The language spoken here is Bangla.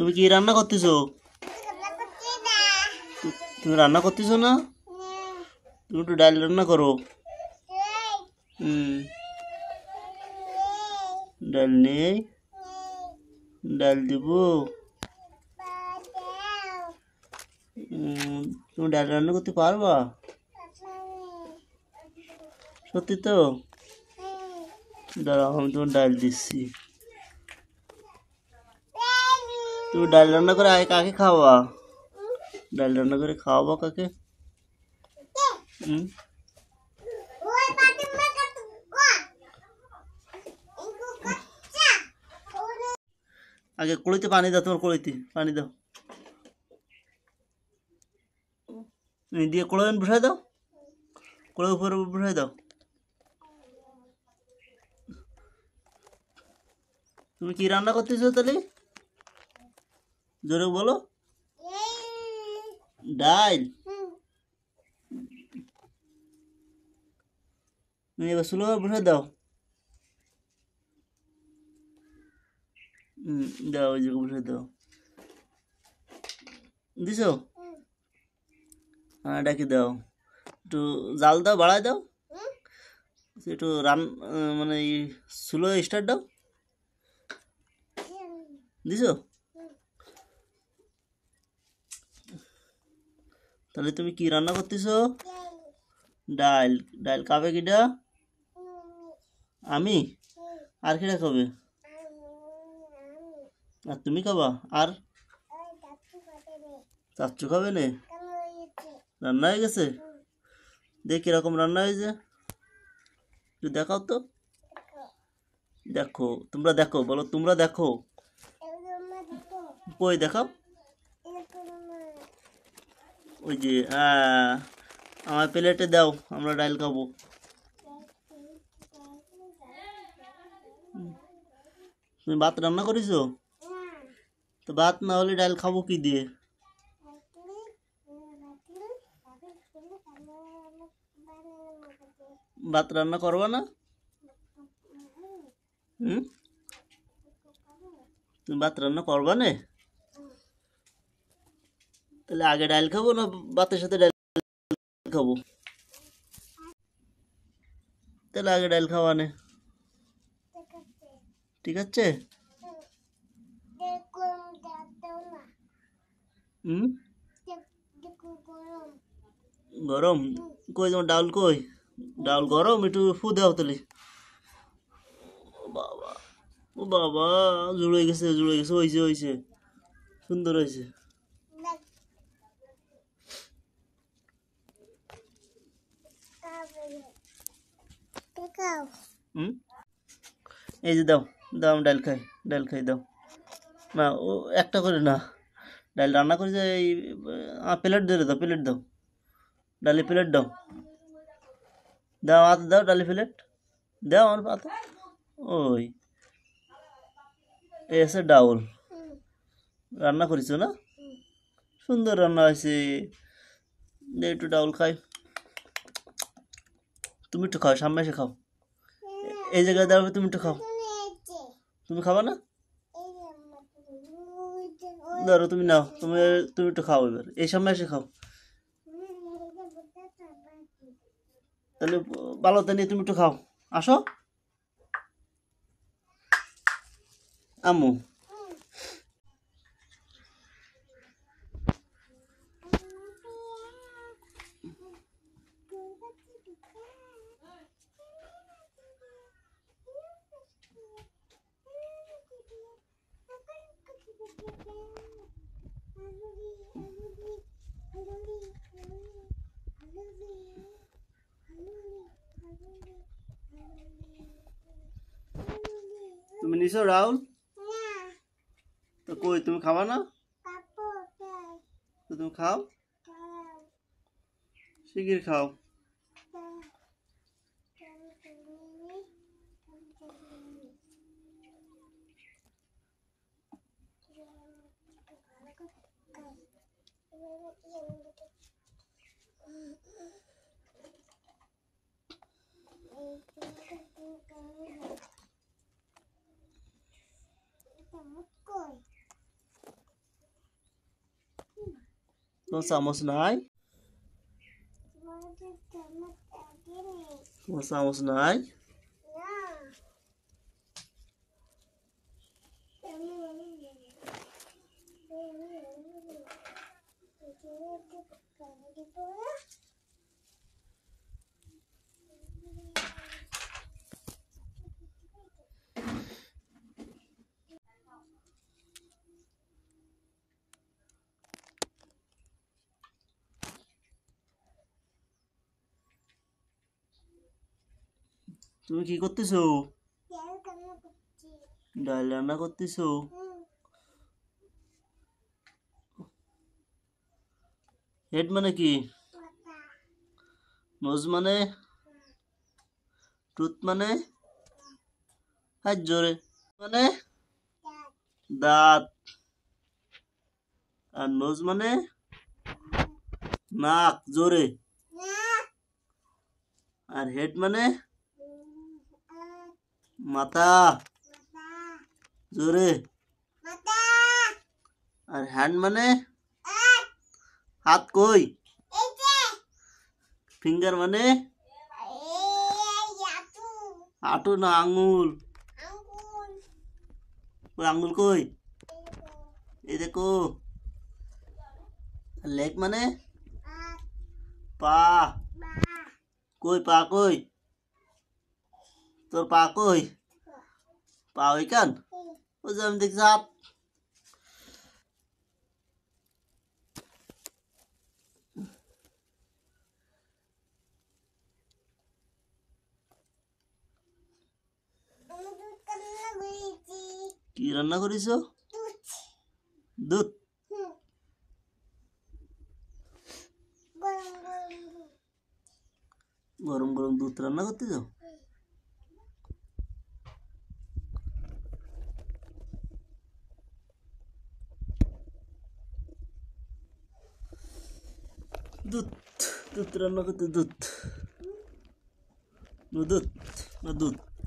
তুমি কি রান্না করতেছো তুমি রান্না করতেছো না তুমি একটু ডাল রান্না করো হুম ডাল নেই ডাল দিব তুমি ডাল রান্না করতে পারবা সত্যি তো দাঁড়াও আমি তোমার ডাল দিচ্ছি তুমি ডাল রান্না করে আয় কাকে খাওয়া ডাল রান্না করে খাওয়াবো কাকে হুম আগে কুড়িতে পানি দাও তোমার কুড়িতে পানি দাও দিয়ে কড়াই বসাই দাও কড়াই উপরে বসাই দাও তুমি কি রান্না করতেছো তাহলে জোরে বলো ডাইল এবার স্লো ভরে দাও দাও ওই জায়গা ভরে দাও দিছ হ্যাঁ ডাকি দাও একটু জাল দাও বাড়ায় দাও একটু রান মানে স্লো স্টার্ট দাও দিছো তাহলে তুমি কি রান্না করতেছো ডাল ডাল কাবে কিটা আমি আর কিটা খাবে আর তুমি খাবা আর চাচ্চু খাবে নে রান্না হয়ে গেছে দেখ কিরকম রান্না হয়েছে একটু দেখাও তো দেখো তোমরা দেখো বলো তোমরা দেখো কই দেখাও ওই যে আমার প্লেটে দাও আমরা ডাল খাবো তুমি ভাত রান্না করেছো তো ভাত না হলে ডাল খাবো কি দিয়ে ভাত রান্না করবা না হুম তুমি ভাত রান্না করবা না তাহলে আগে ডাল খাবো না ভাতের সাথে ডাল খাবো তাহলে আগে ডাল খাওয়ানে ঠিক আছে গরম কই তোমার ডাউল কই ডাউল গরম একটু ফু দেওয়া তাহলে বাবা ও বাবা জুড়ে গেছে জুড়ে গেছে হয়েছে হয়েছে সুন্দর হয়েছে হুম এই যে দাও দাও আমি ডাল খাই ডাল খাই দাও না ও একটা করে না ডাল রান্না করে যে এই প্লেট ধরে দাও প্লেট দাও ডালে প্লেট দাও দাও হাত দাও ডালে প্লেট দাও আমার পাত ওই এই আছে ডাউল রান্না করেছো না সুন্দর রান্না হয়েছে একটু ডাউল খাই তুমি একটু খাও সামনে এসে খাও এই জায়গায় দাঁড়াবে তুমি একটু খাও তুমি খাবা না ধরো তুমি নাও তুমি তুমি একটু খাও এবার এই সময় এসে খাও তাহলে তো নিয়ে তুমি একটু খাও আসো আম্মু দিছো রাহুল তো কই তুমি খাবা না তো তুমি খাও শিগগির খাও Thank you. Não sa mo sinai? Não sa mo sinai? তুমি কি করতেছো ডাল রান্না করতেছো হেড মানে কি নোজ মানে টুথ মানে হাত জোরে মানে দাঁত আর নোজ মানে নাক জোরে আর হেড মানে মাথা জোরে আর হ্যান্ড মানে হাত কই ফিঙ্গার মানে হাঁটু না আঙুল আঙুল কই এই দেখো লেগ মানে পা কই পা কই Turpaku, pawi kan? Uzam diksap. Kira nggak kurisyo? Duk. Duk. Gorong-gorong. Gorong-gorong duk Dut. Dut. Rama ko to dut. Nudut. Madut.